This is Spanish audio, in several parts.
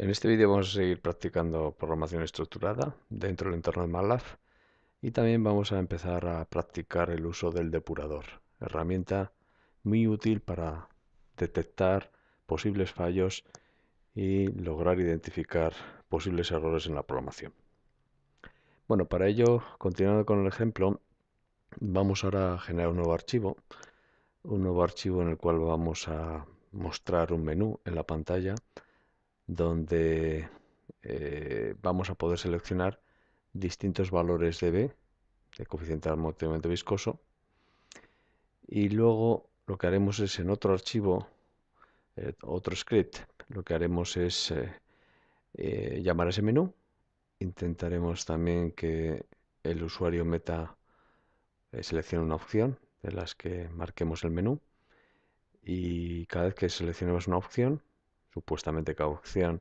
En este vídeo vamos a seguir practicando programación estructurada dentro del entorno de MATLAB y también vamos a empezar a practicar el uso del depurador, herramienta muy útil para detectar posibles fallos y lograr identificar posibles errores en la programación. Bueno, para ello, continuando con el ejemplo, vamos ahora a generar un nuevo archivo, un nuevo archivo en el cual vamos a mostrar un menú en la pantalla donde eh, vamos a poder seleccionar distintos valores de B, de coeficiente amortiguamiento viscoso, y luego lo que haremos es en otro archivo, eh, otro script, lo que haremos es eh, llamar a ese menú, intentaremos también que el usuario meta, seleccione una opción de las que marquemos el menú, y cada vez que seleccionemos una opción, supuestamente caución,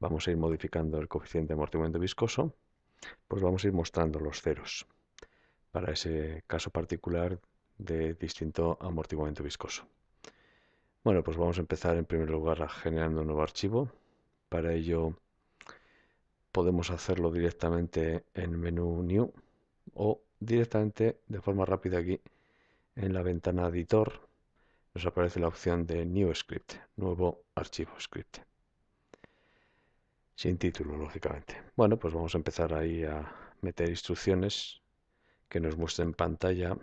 vamos a ir modificando el coeficiente de amortiguamiento viscoso, pues vamos a ir mostrando los ceros para ese caso particular de distinto amortiguamiento viscoso. Bueno, pues vamos a empezar en primer lugar generando un nuevo archivo. Para ello podemos hacerlo directamente en menú New o directamente de forma rápida aquí en la ventana editor nos aparece la opción de New Script, nuevo archivo script. Sin título, lógicamente. Bueno, pues vamos a empezar ahí a meter instrucciones que nos muestren en pantalla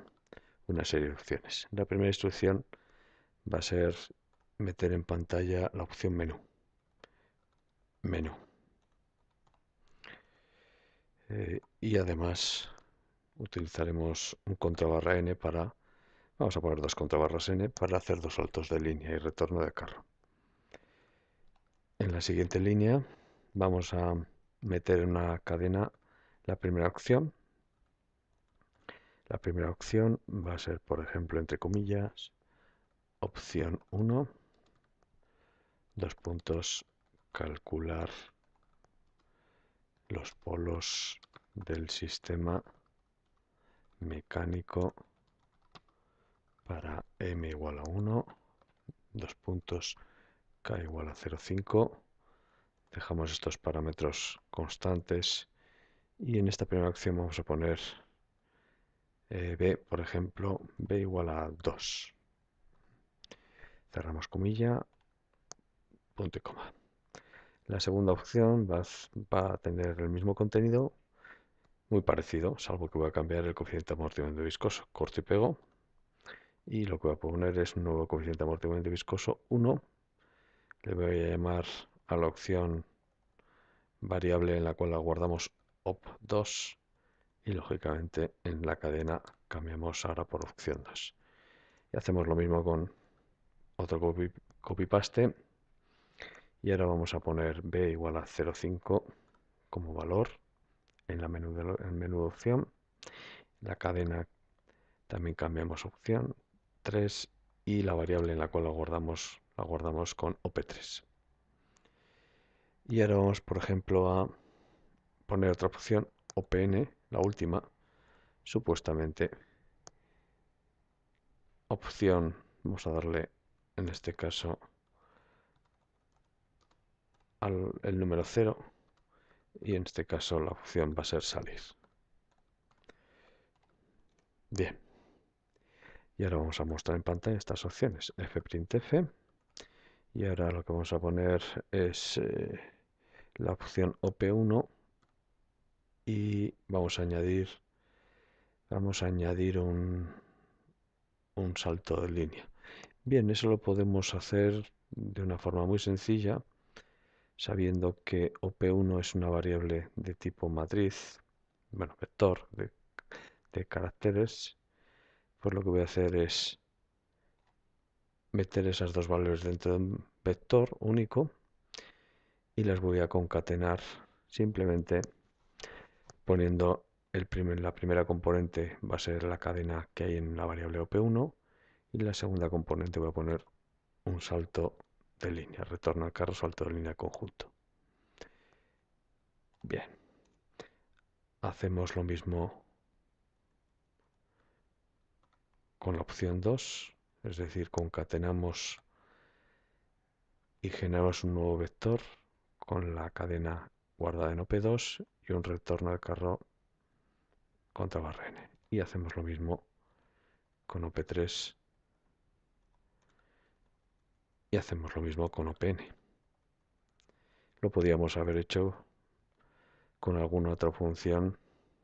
una serie de opciones. La primera instrucción va a ser meter en pantalla la opción menú. Menú. Eh, y además utilizaremos un control barra N para Vamos a poner dos contrabarras n para hacer dos saltos de línea y retorno de carro. En la siguiente línea vamos a meter en una cadena la primera opción. La primera opción va a ser, por ejemplo, entre comillas, opción 1, dos puntos, calcular los polos del sistema mecánico para m igual a 1, dos puntos, k igual a 0,5. Dejamos estos parámetros constantes y en esta primera opción vamos a poner eh, b, por ejemplo, b igual a 2. Cerramos comilla, punto y coma. La segunda opción va, a tener el mismo contenido, muy parecido, salvo que voy a cambiar el coeficiente de viscoso, corto y pego, y lo que voy a poner es un nuevo coeficiente amortiguante viscoso 1. Le voy a llamar a la opción variable en la cual la guardamos op2 y lógicamente en la cadena cambiamos ahora por opción 2. Y hacemos lo mismo con otro copy, paste y ahora vamos a poner b igual a 0,5 como valor en la menú, de, en menú de opción. La cadena también cambiamos opción y la variable en la cual la guardamos, la guardamos con op3. Y ahora vamos, por ejemplo, a poner otra opción, opn, la última, supuestamente opción, vamos a darle en este caso al, el número 0 y en este caso la opción va a ser salir. Bien. Y ahora vamos a mostrar en pantalla estas opciones. fprintf. Y ahora lo que vamos a poner es eh, la opción op1 y vamos a añadir vamos a añadir un, salto de línea. Bien, eso lo podemos hacer de una forma muy sencilla, sabiendo que op1 es una variable de tipo matriz, bueno, vector de caracteres, pues lo que voy a hacer es meter esas dos valores dentro de un vector único y las voy a concatenar simplemente poniendo el la primera componente va a ser la cadena que hay en la variable op1 y la segunda componente voy a poner un salto de línea, retorno al carro, salto de línea conjunto. Bien, hacemos lo mismo con la opción 2, es decir, concatenamos y generamos un nuevo vector con la cadena guardada en OP2 y un retorno al carro contra barra N. Y hacemos lo mismo con OP3 y hacemos lo mismo con OPN. Lo podríamos haber hecho con alguna otra función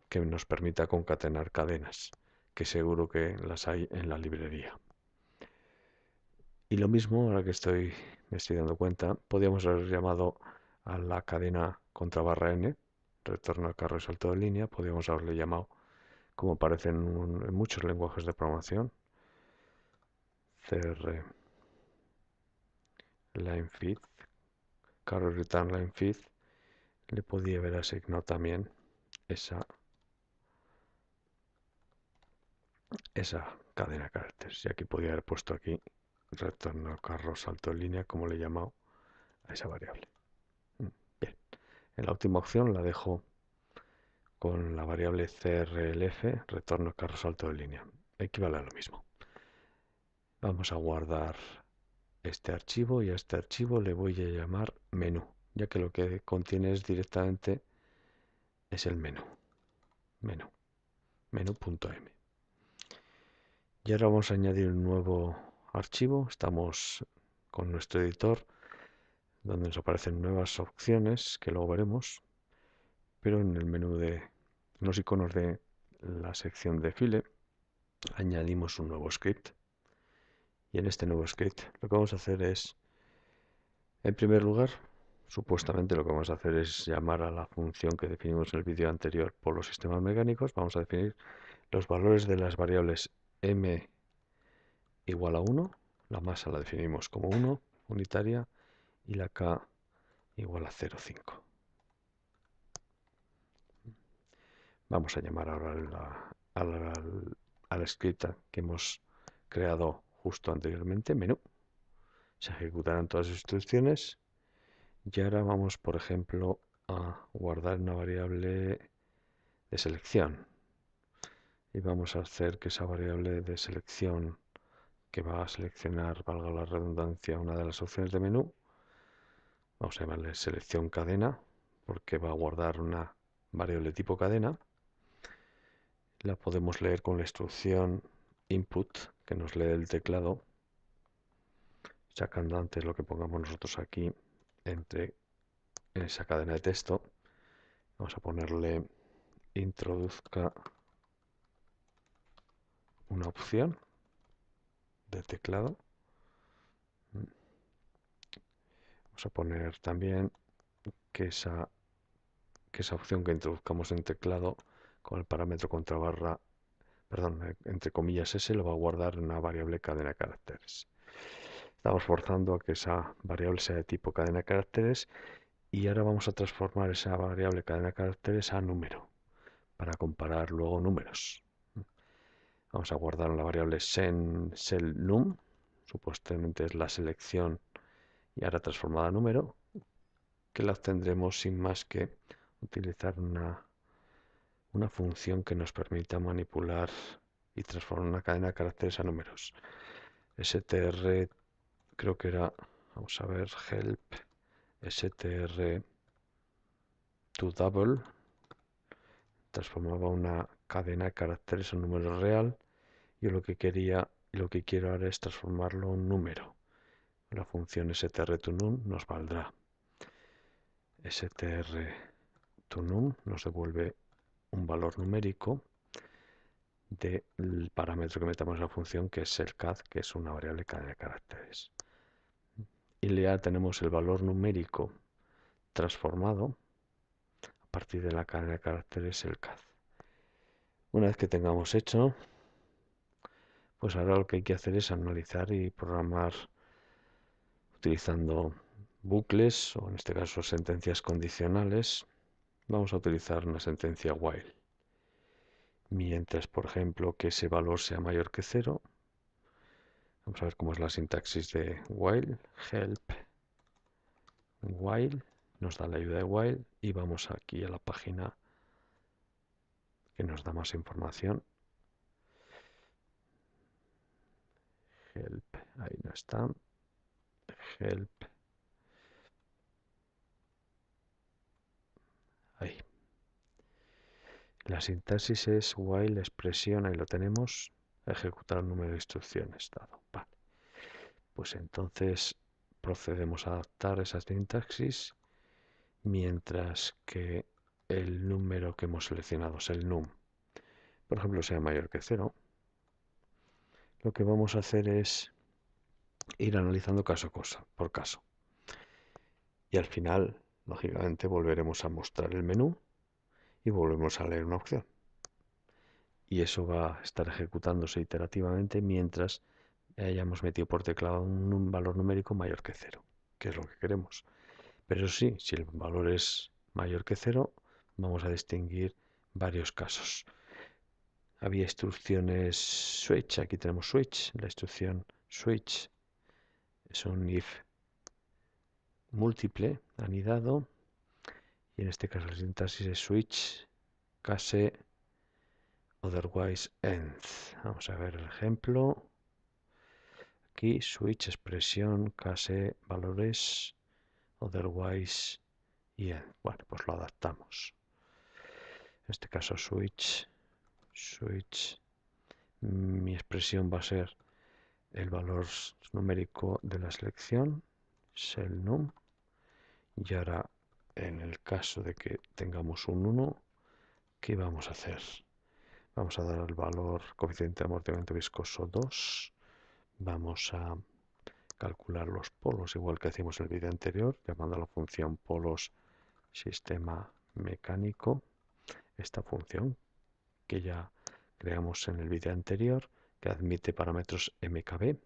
que nos permita concatenar cadenas que seguro que las hay en la librería. Y lo mismo, ahora que estoy, me estoy dando cuenta, podríamos haber llamado a la cadena contra barra N, retorno al carro y salto de línea, podríamos haberle llamado, como aparece en, muchos lenguajes de programación, CR line feed, carro return line feed, le podía haber asignado también esa esa cadena de caracteres. Y aquí podía haber puesto aquí retorno carro salto en línea, como le he llamado a esa variable. Mm, bien, en la última opción la dejo con la variable CRLF, retorno carro salto de línea. Equivale a lo mismo. Vamos a guardar este archivo y a este archivo le voy a llamar menú, ya que lo que contiene es directamente es el menú. Menú. Menú.m. Y ahora vamos a añadir un nuevo archivo. Estamos con nuestro editor donde nos aparecen nuevas opciones que luego veremos. Pero en el menú de los iconos de la sección de file añadimos un nuevo script. Y en este nuevo script lo que vamos a hacer es, en primer lugar, supuestamente lo que vamos a hacer es llamar a la función que definimos en el vídeo anterior por los sistemas mecánicos. Vamos a definir los valores de las variables m igual a 1, la masa la definimos como 1, unitaria, y la k igual a 0,5. Vamos a llamar ahora a, la, a la escrita que hemos creado justo anteriormente, menú. Se ejecutarán todas las instrucciones. Y ahora vamos, por ejemplo, a guardar una variable de selección y vamos a hacer que esa variable de selección que va a seleccionar, valga la redundancia, una de las opciones de menú, vamos a llamarle selección cadena, porque va a guardar una variable tipo cadena. La podemos leer con la instrucción input, que nos lee el teclado, sacando antes lo que pongamos nosotros aquí entre esa cadena de texto. Vamos a ponerle introduzca una opción de teclado. Vamos a poner también que esa, esa opción que introduzcamos en teclado con el parámetro contra barra, perdón, entre comillas ese, lo va a guardar en una variable cadena de caracteres. Estamos forzando a que esa variable sea de tipo cadena de caracteres y ahora vamos a transformar esa variable cadena de caracteres a número para comparar luego números. Vamos a guardar la variable sen sel num, supuestamente es la selección y ahora transformada a número, que la tendremos sin más que utilizar una, función que nos permita manipular y transformar una cadena de caracteres a números. str creo que era, vamos a ver, help str to double transformaba una cadena de caracteres a números real yo lo que quería, lo que quiero ahora es transformarlo en un número. La función strtunum nos valdrá. strtunum nos devuelve un valor numérico del parámetro que metamos en la función, que es el CAD, que es una variable cadena de caracteres. Y ya tenemos el valor numérico transformado a partir de la cadena de caracteres, el CAD. Una vez que tengamos hecho, pues ahora lo que hay que hacer es analizar y programar utilizando bucles o en este caso sentencias condicionales. Vamos a utilizar una sentencia while. Mientras, por ejemplo, que ese valor sea mayor que cero, vamos a ver cómo es la sintaxis de while, help, while, nos da la ayuda de while y vamos aquí a la página que nos da más información está. Help. Ahí. La sintaxis es while, expresión, ahí lo tenemos, ejecutar un número de instrucciones dado. Vale. Pues entonces procedemos a adaptar esa sintaxis mientras que el número que hemos seleccionado es el num. Por ejemplo, sea mayor que cero. Lo que vamos a hacer es ir analizando caso a cosa, por caso. Y al final, lógicamente, volveremos a mostrar el menú y volvemos a leer una opción. Y eso va a estar ejecutándose iterativamente mientras hayamos metido por teclado un, valor numérico mayor que cero, que es lo que queremos. Pero sí, si el valor es mayor que cero, vamos a distinguir varios casos. Había instrucciones switch, aquí tenemos switch, la instrucción switch es un if múltiple anidado y en este caso la sintaxis es switch case otherwise end. Vamos a ver el ejemplo. Aquí switch expresión case valores otherwise y end. Bueno, pues lo adaptamos. En este caso switch switch mi expresión va a ser el valor numérico de la selección, shell num, y ahora en el caso de que tengamos un 1, ¿qué vamos a hacer? Vamos a dar el valor coeficiente de amortiguamiento viscoso 2, vamos a calcular los polos igual que hicimos en el vídeo anterior, llamando a la función polos sistema mecánico, esta función que ya creamos en el vídeo anterior, que admite parámetros mkb.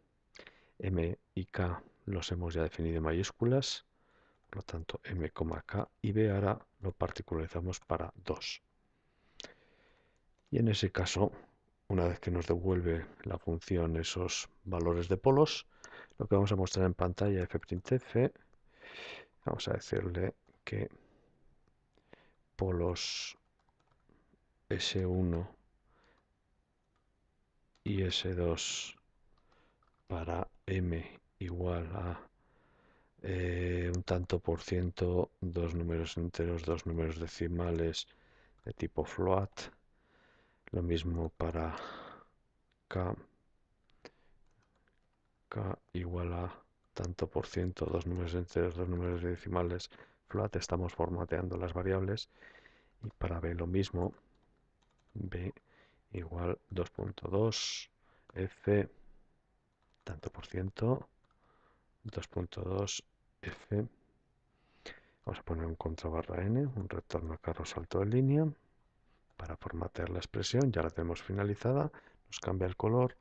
m y k los hemos ya definido en mayúsculas, por lo tanto m, k y b ahora lo particularizamos para 2. Y en ese caso, una vez que nos devuelve la función esos valores de polos, lo que vamos a mostrar en pantalla fprintf, vamos a decirle que polos S1 y S2 para M igual a eh, un tanto por ciento, dos números enteros, dos números decimales de tipo float. Lo mismo para K. K igual a tanto por ciento, dos números enteros, dos números decimales, float. Estamos formateando las variables. Y para B lo mismo. B igual 2.2 F tanto por ciento 2.2 F vamos a poner un contra barra N un retorno a carro salto de línea para formatear la expresión ya la tenemos finalizada nos cambia el color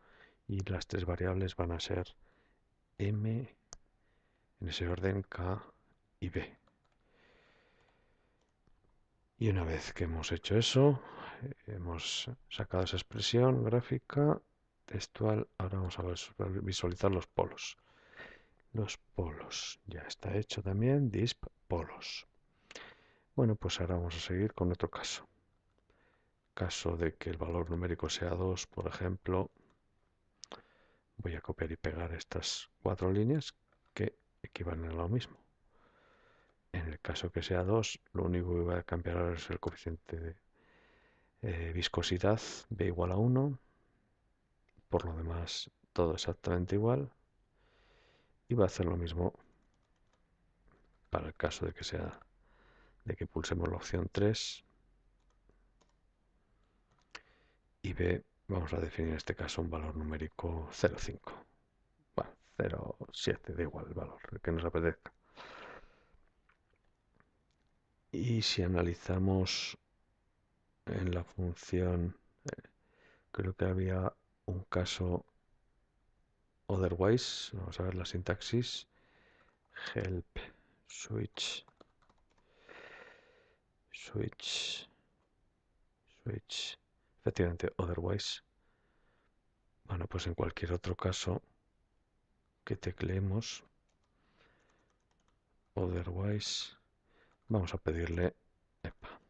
y las tres variables van a ser M en ese orden K y B y una vez que hemos hecho eso hemos sacado esa expresión gráfica textual. Ahora vamos a visualizar los polos. Los polos. Ya está hecho también. Disp polos. Bueno, pues ahora vamos a seguir con otro caso. Caso de que el valor numérico sea 2, por ejemplo, voy a copiar y pegar estas cuatro líneas que equivalen a lo mismo. En el caso que sea 2, lo único que va a cambiar ahora es el coeficiente de eh, viscosidad B igual a 1, por lo demás todo exactamente igual, y va a hacer lo mismo para el caso de que sea de que pulsemos la opción 3 y B vamos a definir en este caso un valor numérico 0,5 bueno, 0,7 da igual el valor que nos apetezca y si analizamos en la función, eh, creo que había un caso otherwise, vamos a ver la sintaxis, help switch, switch, switch, efectivamente otherwise. Bueno, pues en cualquier otro caso que tecleemos, otherwise, vamos a pedirle, epa,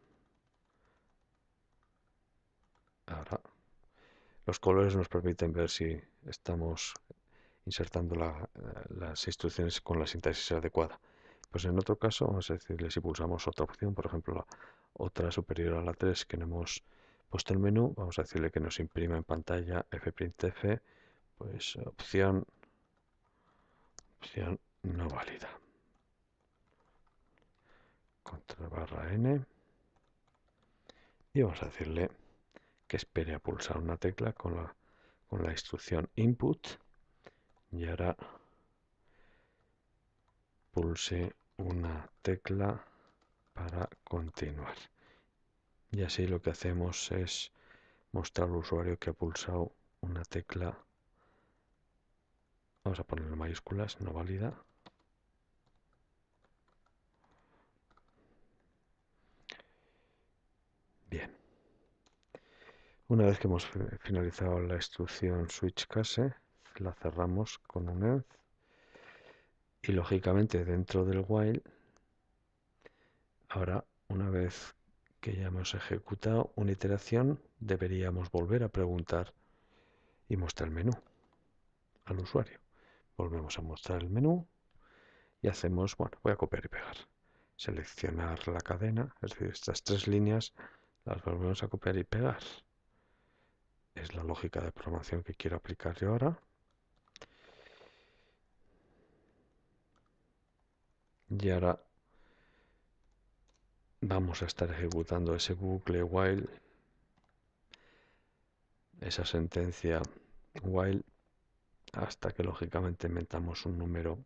Ahora los colores nos permiten ver si estamos insertando eh, las instrucciones con la sintaxis adecuada. Pues en otro caso, vamos a decirle si pulsamos otra opción, por ejemplo, la, otra superior a la 3 que no hemos puesto el menú, vamos a decirle que nos imprima en pantalla fprintf, pues opción, opción no válida. Control barra N. Y vamos a decirle que espere a pulsar una tecla con la, con la instrucción input y ahora pulse una tecla para continuar. Y así lo que hacemos es mostrar al usuario que ha pulsado una tecla, vamos a poner mayúsculas, no válida, Una vez que hemos finalizado la instrucción switch case, la cerramos con un end y lógicamente dentro del while ahora una vez que ya hemos ejecutado una iteración deberíamos volver a preguntar y mostrar el menú al usuario volvemos a mostrar el menú y hacemos bueno voy a copiar y pegar seleccionar la cadena es decir estas tres líneas las volvemos a copiar y pegar es la lógica de programación que quiero aplicar yo ahora. Y ahora vamos a estar ejecutando ese bucle while, esa sentencia while, hasta que lógicamente metamos un número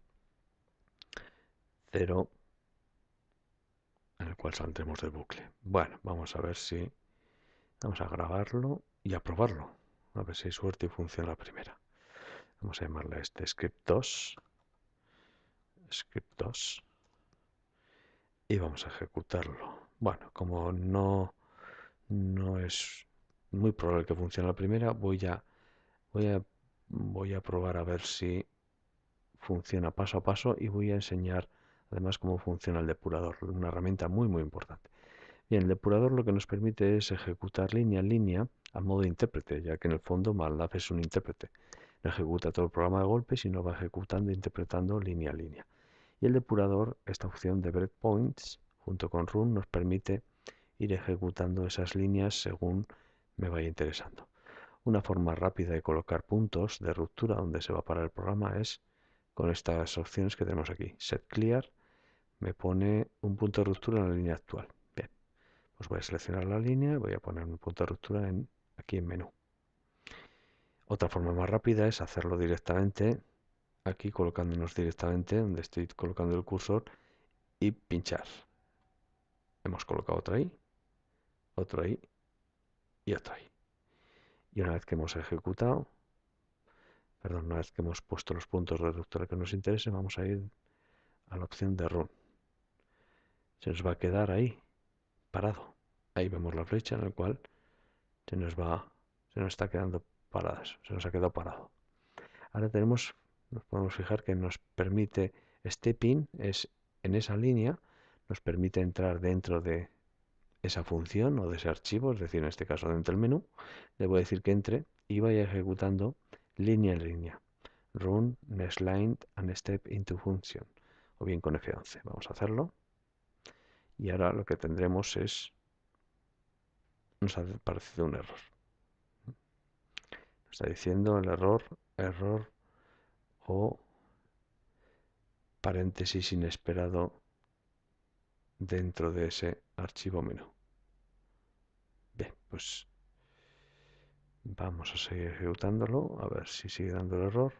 0 en el cual saldremos del bucle. Bueno, vamos a ver si... Vamos a grabarlo y a probarlo. A ver si hay suerte y funciona la primera. Vamos a llamarle a este script 2. Script 2. Y vamos a ejecutarlo. Bueno, como no, no es muy probable que funcione la primera, voy a, voy voy a probar a ver si funciona paso a paso y voy a enseñar además cómo funciona el depurador, una herramienta muy muy importante. Bien, el depurador lo que nos permite es ejecutar línea a línea a modo de intérprete, ya que en el fondo MATLAB es un intérprete. No ejecuta todo el programa de golpe, sino va ejecutando e interpretando línea a línea. Y el depurador, esta opción de breakpoints, junto con run, nos permite ir ejecutando esas líneas según me vaya interesando. Una forma rápida de colocar puntos de ruptura donde se va a parar el programa es con estas opciones que tenemos aquí. Set clear me pone un punto de ruptura en la línea actual. Bien, pues voy a seleccionar la línea, voy a poner un punto de ruptura en aquí en menú. Otra forma más rápida es hacerlo directamente aquí colocándonos directamente donde estoy colocando el cursor y pinchar. Hemos colocado otro ahí, otro ahí y otro ahí. Y una vez que hemos ejecutado, perdón, una vez que hemos puesto los puntos de que nos interesen, vamos a ir a la opción de Run. Se nos va a quedar ahí, parado. Ahí vemos la flecha en la cual se nos va, se nos está quedando paradas, se nos ha quedado parado. Ahora tenemos, nos podemos fijar que nos permite este es en esa línea, nos permite entrar dentro de esa función o de ese archivo, es decir, en este caso dentro del menú, le voy a decir que entre y vaya ejecutando línea en línea. Run next line and step into function, o bien con F11. Vamos a hacerlo. Y ahora lo que tendremos es nos ha parecido un error. está diciendo el error, error o paréntesis inesperado dentro de ese archivo menú. Bien, pues vamos a seguir ejecutándolo, a ver si sigue dando el error.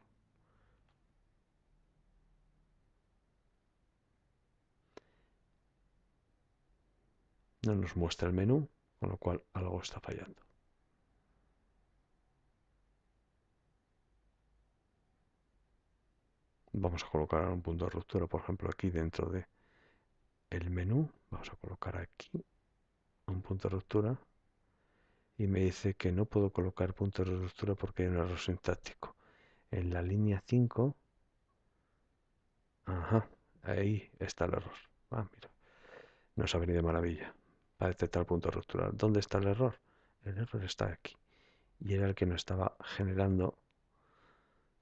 No nos muestra el menú. Con lo cual algo está fallando. Vamos a colocar un punto de ruptura, por ejemplo, aquí dentro de el menú. Vamos a colocar aquí un punto de ruptura y me dice que no puedo colocar punto de ruptura porque hay un error sintáctico. En la línea 5, ajá, ahí está el error. Ah, mira, nos ha venido de maravilla para detectar el punto ruptural. ¿Dónde está el error? El error está aquí. Y era el que nos estaba generando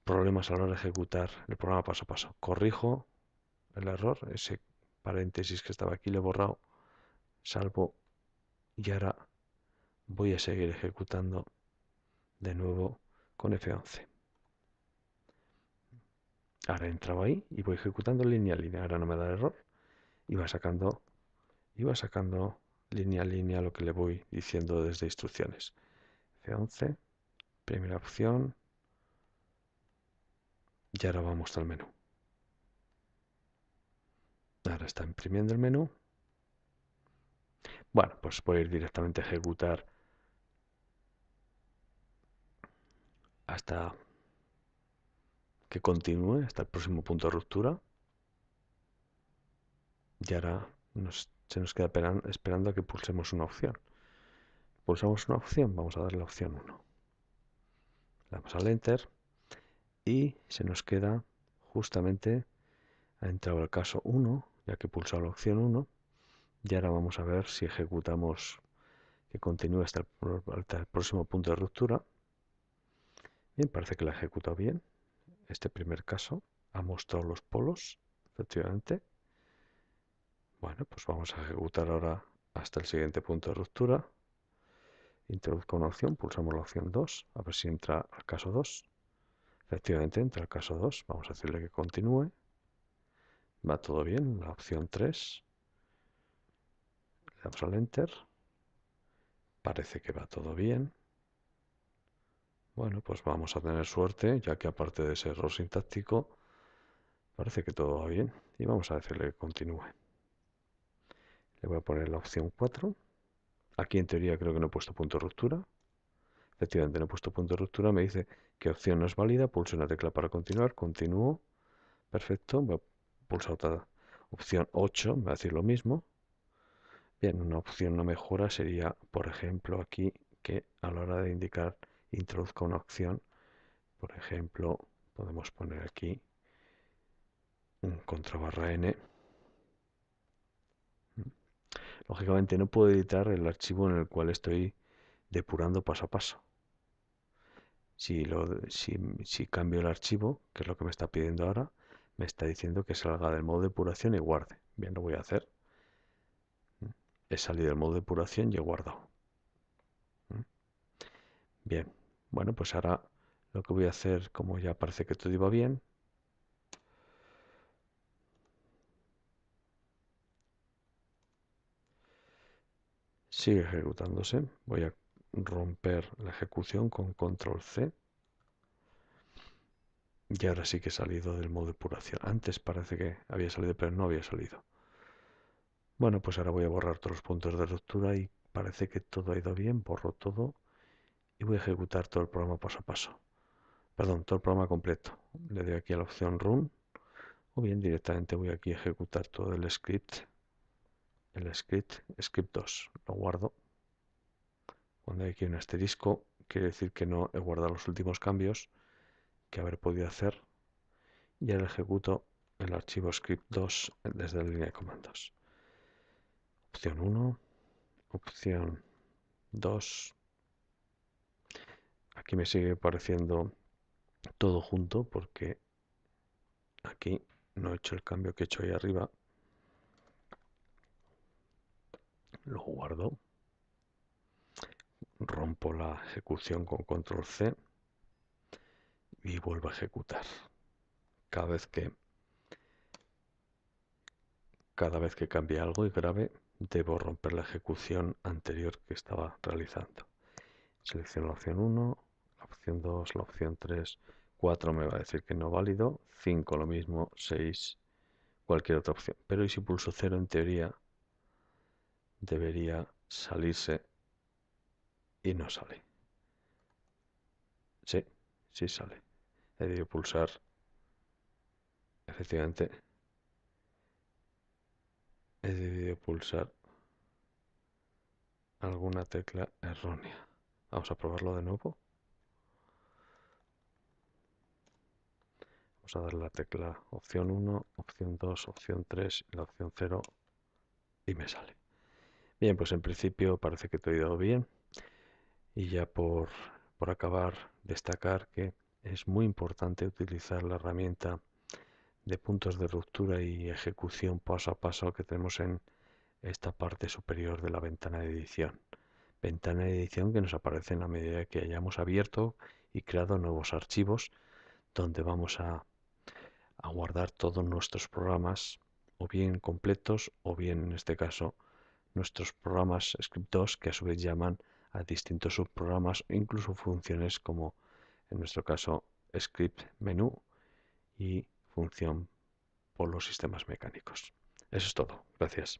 problemas a la hora de ejecutar el programa paso a paso. Corrijo el error, ese paréntesis que estaba aquí, lo he borrado, salvo y ahora voy a seguir ejecutando de nuevo con F11. Ahora he entrado ahí y voy ejecutando línea a línea. Ahora no me da error. Y va sacando, y va sacando línea a línea lo que le voy diciendo desde instrucciones. F11, primera opción. Y ahora vamos al menú. Ahora está imprimiendo el menú. Bueno, pues voy a ir directamente a ejecutar hasta que continúe, hasta el próximo punto de ruptura. Y ahora nos se nos queda esperando a que pulsemos una opción. Pulsamos una opción, vamos a darle la opción 1. Le damos al Enter y se nos queda justamente, ha entrado el caso 1, ya que he la opción 1. Y ahora vamos a ver si ejecutamos que continúe hasta el, hasta el próximo punto de ruptura. Bien, parece que la ha ejecutado bien. Este primer caso ha mostrado los polos, efectivamente. Bueno, pues vamos a ejecutar ahora hasta el siguiente punto de ruptura. Introduzco una opción, pulsamos la opción 2, a ver si entra al caso 2. Efectivamente entra al caso 2, vamos a decirle que continúe. Va todo bien, la opción 3. Le damos al Enter. Parece que va todo bien. Bueno, pues vamos a tener suerte, ya que aparte de ese error sintáctico, parece que todo va bien. Y vamos a decirle que continúe. Le voy a poner la opción 4. Aquí en teoría creo que no he puesto punto de ruptura. Efectivamente no he puesto punto de ruptura. Me dice que opción no es válida. Pulso una tecla para continuar. Continúo. Perfecto. Voy a pulsar otra opción 8. Me va a decir lo mismo. Bien, una opción no mejora sería, por ejemplo, aquí que a la hora de indicar introduzca una opción. Por ejemplo, podemos poner aquí un contra barra n Lógicamente no puedo editar el archivo en el cual estoy depurando paso a paso. Si, lo, si, cambio el archivo, que es lo que me está pidiendo ahora, me está diciendo que salga del modo depuración y guarde. Bien, lo voy a hacer. Mm, he salido del modo depuración y he guardado. Mm. Bien, bueno, pues ahora lo que voy a hacer, como ya parece que todo iba bien, sigue ejecutándose. Voy a romper la ejecución con control C. Y ahora sí que he salido del modo depuración. Antes parece que había salido, pero no había salido. Bueno, pues ahora voy a borrar todos los puntos de ruptura y parece que todo ha ido bien. Borro todo y voy a ejecutar todo el programa paso a paso. Perdón, todo el programa completo. Le doy aquí a la opción Run o bien directamente voy aquí a ejecutar todo el script el script, script 2, lo guardo. Cuando hay aquí un asterisco, quiere decir que no he guardado los últimos cambios que haber podido hacer. Y ahora ejecuto el archivo script 2 desde la línea de comandos. Opción 1, opción 2. Aquí me sigue apareciendo todo junto porque aquí no he hecho el cambio que he hecho ahí arriba lo guardo, rompo la ejecución con control C y vuelvo a ejecutar. Cada vez que cada vez que cambie algo y grave, debo romper la ejecución anterior que estaba realizando. Selecciono la opción 1, la opción 2, la opción 3, 4 me va a decir que no válido, 5 lo mismo, 6 cualquier otra opción. Pero y si pulso 0 en teoría debería salirse y no sale. Sí, sí sale. He debido pulsar efectivamente he debido pulsar alguna tecla errónea. Vamos a probarlo de nuevo. Vamos a dar la tecla opción 1, opción 2, opción 3 la opción 0 y me sale. Bien, pues en principio parece que te he ido bien. Y ya por, acabar, destacar que es muy importante utilizar la herramienta de puntos de ruptura y ejecución paso a paso que tenemos en esta parte superior de la ventana de edición. Ventana de edición que nos aparece en la medida que hayamos abierto y creado nuevos archivos donde vamos a, a guardar todos nuestros programas o bien completos o bien en este caso nuestros programas Script2 que a su vez llaman a distintos subprogramas o incluso funciones como en nuestro caso script menú y función por los sistemas mecánicos. Eso es todo. Gracias.